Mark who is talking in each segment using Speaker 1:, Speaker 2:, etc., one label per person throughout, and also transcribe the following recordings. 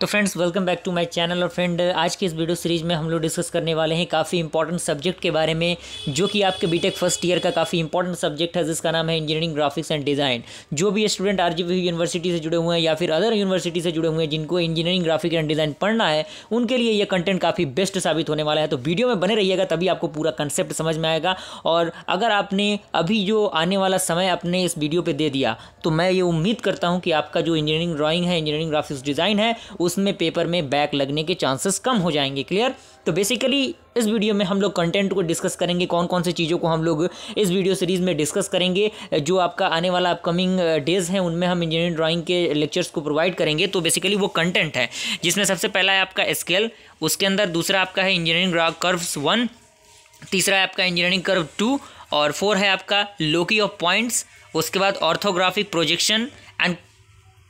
Speaker 1: तो friends welcome back to my channel और friend आज की इस वीडियो सीरीज में हम लोग डिस्कस करने वाले हैं काफ़ी इंपॉर्टेंट सब्जेक्ट के बारे में जो कि आपके बीटेक फर्स्ट ईयर का काफ़ी इंपॉर्टेंट सब्जेक्ट है जिसका नाम है इंजीनियरिंग ग्राफिक्स एंड डिज़ाइन जो भी स्टूडेंट आर यूनिवर्सिटी से जुड़े हुए हैं या फिर अदर यूनिवर्सिटी से जुड़े हुए हैं जिनको इंजीनियरिंग ग्राफिक एंड डिज़ाइन पढ़ना है उनके लिए यह कंटेंट काफ़ी बेस्ट साबित होने वाला है तो वीडियो में बने रहिएगा तभी आपको पूरा कंसेप्ट समझ में आएगा और अगर आपने अभी जो आने वाला समय आपने इस वीडियो पर दे दिया तो मैं ये उम्मीद करता हूँ कि आपका जो इंजीनियरिंग ड्राॅइंग है इंजीनियरिंग ग्राफिक्स डिज़ाइन है उसमें पेपर में बैक लगने के चांसेस कम हो जाएंगे क्लियर तो बेसिकली इस वीडियो में हम लोग कंटेंट को डिस्कस करेंगे कौन कौन से चीज़ों को हम लोग इस वीडियो सीरीज़ में डिस्कस करेंगे जो आपका आने वाला अपकमिंग डेज है उनमें हम इंजीनियरिंग ड्राइंग के लेक्चर्स को प्रोवाइड करेंगे तो बेसिकली वो कंटेंट है जिसमें सबसे पहला है आपका स्केल उसके अंदर दूसरा आपका है इंजीनियरिंग कर्व्स वन तीसरा है आपका इंजीनियरिंग कर्व टू और फोर है आपका लोकी ऑफ पॉइंट्स उसके बाद orthographic projection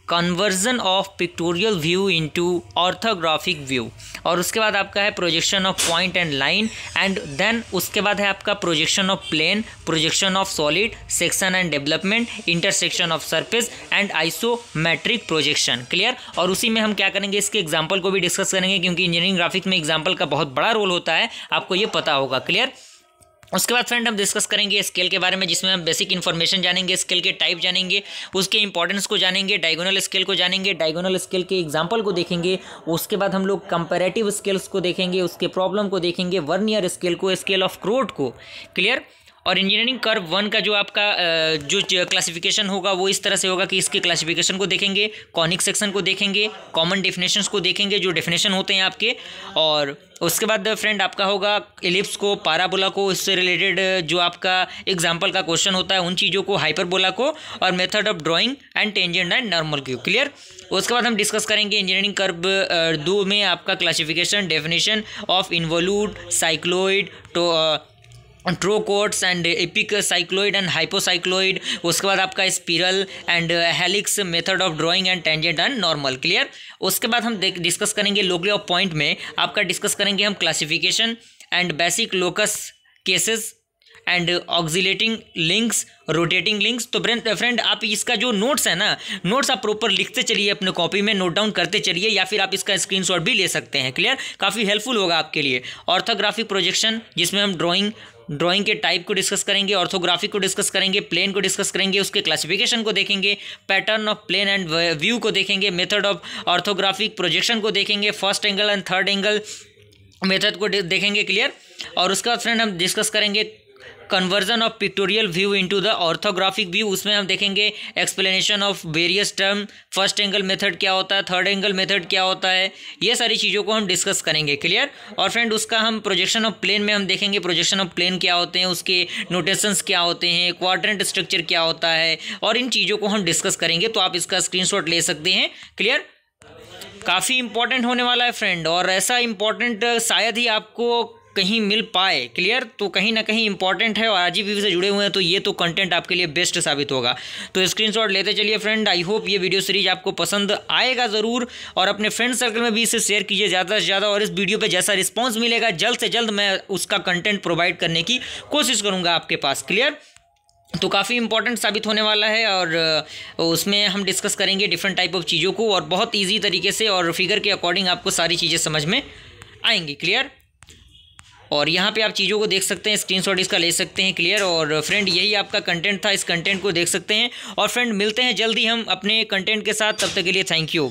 Speaker 1: conversion of pictorial view into orthographic view और उसके बाद आपका है projection of point and line and then उसके बाद है आपका projection of plane projection of solid section and development intersection of surface and isometric projection clear और उसी में हम क्या करेंगे इसके एग्जाम्पल को भी डिस्कस करेंगे क्योंकि इंजीनियरिंग ग्राफिक्स में एग्जाम्पल का बहुत बड़ा रोल होता है आपको ये पता होगा क्लियर उसके बाद फ्रेंड हम डिस्कस करेंगे स्केल के बारे में जिसमें हम बेसिक इन्फॉर्मेशन जानेंगे स्केल के टाइप जानेंगे उसके इंपॉर्टेंस को जानेंगे डायगोनल स्केल को जानेंगे डायगोनल स्केल के एग्जाम्पल को देखेंगे उसके बाद हम लोग कंपेरेटिव स्केल्स को देखेंगे उसके प्रॉब्लम को देखेंगे वर्नियर स्केल को स्केल ऑफ क्रोड को क्लियर और इंजीनियरिंग कर्व वन का जो आपका जो क्लासिफिकेशन होगा वो इस तरह से होगा कि इसके क्लासिफिकेशन को देखेंगे कॉनिक सेक्शन को देखेंगे कॉमन डेफिनेशंस को देखेंगे जो डेफिनेशन होते हैं आपके और उसके बाद फ्रेंड आपका होगा एलिप्स को पाराबोला को इससे रिलेटेड जो आपका एग्जाम्पल का क्वेश्चन होता है उन चीज़ों को हाइपरबोला को और method of drawing and tangent and normal क्यू क्लियर उसके बाद हम डिस्कस करेंगे इंजीनियरिंग कर्व दो में आपका classification definition of involute cycloid तो trochoids and epicycloid and hypocycloid उसके बाद आपका spiral and helix method of drawing and tangent and normal clear उसके बाद हम डिस्कस करेंगे लोकली ऑफ पॉइंट में आपका डिस्कस करेंगे हम classification and basic locus cases and oscillating links rotating links तो फ्रेंड फ्रेंड आप इसका जो नोट्स है ना नोट्स आप प्रॉपर लिखते चलिए अपने कॉपी में नोट डाउन करते चलिए या फिर आप इसका स्क्रीनशॉट भी ले सकते हैं क्लियर काफ़ी हेल्पफुल होगा आपके लिए ऑर्थोग्राफिक प्रोजेक्शन जिसमें हम ड्राइंग ड्राइंग के टाइप को डिस्कस करेंगे ऑर्थोग्राफिक को डिस्कस करेंगे प्लेन को डिस्कस करेंगे उसके क्लासिफिकेशन को देखेंगे pattern of plane and view को देखेंगे मेथड ऑफ ऑर्थोग्राफिक प्रोजेक्शन को देखेंगे first angle and third angle method को देखेंगे क्लियर और उसके बाद फ्रेंड हम डिस्कस करेंगे conversion of pictorial view into the orthographic view उसमें हम देखेंगे explanation of various term first angle method क्या होता है थर्ड एंगल मेथड क्या होता है ये सारी चीज़ों को हम डिस्कस करेंगे क्लियर और फ्रेंड उसका हम प्रोजेक्शन ऑफ प्लेन में हम देखेंगे प्रोजेक्शन ऑफ प्लेन क्या होते हैं उसके नोटेशंस क्या होते हैं क्वाड्रेंट स्ट्रक्चर क्या होता है और इन चीज़ों को हम डिस्कस करेंगे तो आप इसका शॉट ले सकते हैं क्लियर काफ़ी इंपॉर्टेंट होने वाला है फ्रेंड और ऐसा इंपॉर्टेंट शायद ही आपको कहीं मिल पाए क्लियर तो कहीं ना कहीं इंपॉर्टेंट है और भी से जुड़े हुए हैं तो ये तो कंटेंट आपके लिए बेस्ट साबित होगा तो स्क्रीनशॉट लेते चलिए फ्रेंड आई होप ये वीडियो सीरीज आपको पसंद आएगा ज़रूर और अपने फ्रेंड सर्कल में भी इसे शेयर कीजिए ज़्यादा से ज़्यादा और इस वीडियो पर जैसा रिस्पॉन्स मिलेगा जल्द से जल्द मैं उसका कंटेंट प्रोवाइड करने की कोशिश करूँगा आपके पास क्लियर तो काफ़ी इंपॉर्टेंट साबित होने वाला है और उसमें हम डिस्कस करेंगे डिफरेंट टाइप ऑफ चीज़ों को और बहुत ईजी तरीके से और फिगर के अकॉर्डिंग आपको सारी चीज़ें समझ में आएंगी क्लियर और यहाँ पे आप चीज़ों को देख सकते हैं स्क्रीनशॉट इसका ले सकते हैं क्लियर और फ्रेंड यही आपका कंटेंट था इस कंटेंट को देख सकते हैं और फ्रेंड मिलते हैं जल्दी हम अपने कंटेंट के साथ तब तक के लिए थैंक यू